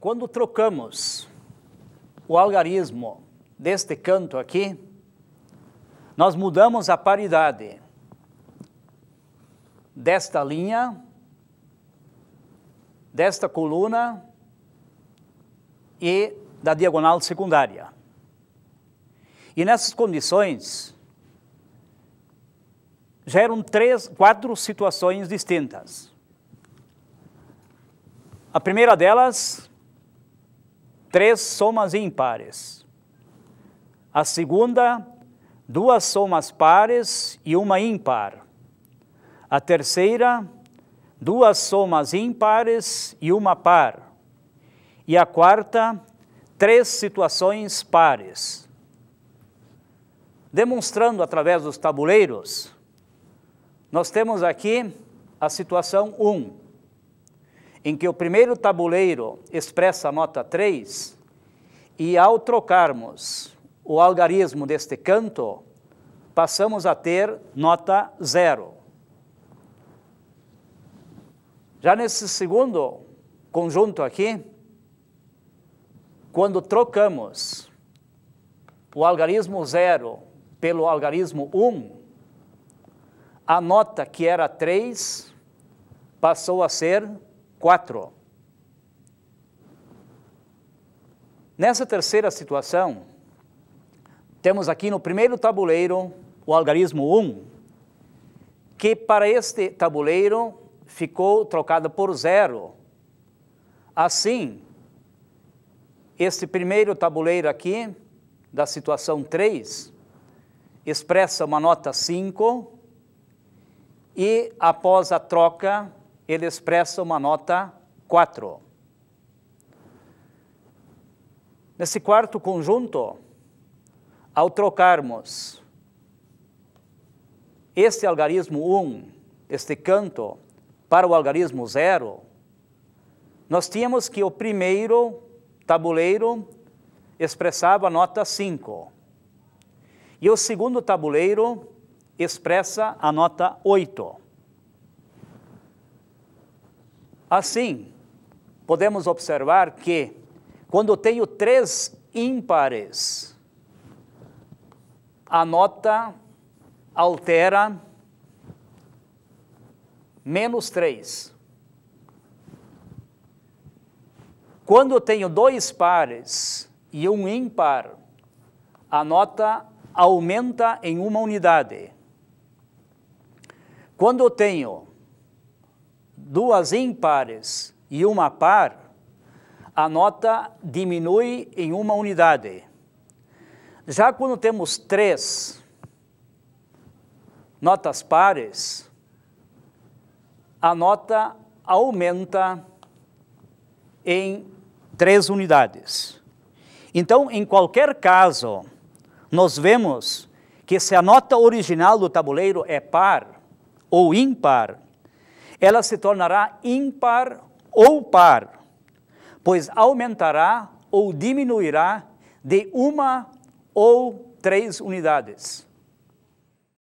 Quando trocamos o algarismo deste canto aqui, nós mudamos a paridade desta linha, desta coluna e da diagonal secundária. E nessas condições, geram três, quatro situações distintas. A primeira delas três somas ímpares. A segunda, duas somas pares e uma ímpar. A terceira, duas somas ímpares e uma par. E a quarta, três situações pares. Demonstrando através dos tabuleiros, nós temos aqui a situação 1. Um em que o primeiro tabuleiro expressa a nota 3, e ao trocarmos o algarismo deste canto, passamos a ter nota 0. Já nesse segundo conjunto aqui, quando trocamos o algarismo 0 pelo algarismo 1, um, a nota que era 3 passou a ser 4. Nessa terceira situação, temos aqui no primeiro tabuleiro o algarismo 1, que para este tabuleiro ficou trocado por zero. Assim, este primeiro tabuleiro aqui, da situação 3, expressa uma nota 5 e após a troca ele expressa uma nota 4. Nesse quarto conjunto, ao trocarmos este algarismo 1, este canto, para o algarismo 0, nós tínhamos que o primeiro tabuleiro expressava a nota 5. E o segundo tabuleiro expressa a nota 8. Assim, podemos observar que quando tenho três ímpares, a nota altera menos três Quando eu tenho dois pares e um ímpar, a nota aumenta em uma unidade. Quando eu tenho duas ímpares e uma par, a nota diminui em uma unidade. Já quando temos três notas pares, a nota aumenta em três unidades. Então, em qualquer caso, nós vemos que se a nota original do tabuleiro é par ou ímpar, ela se tornará ímpar ou par, pois aumentará ou diminuirá de uma ou três unidades.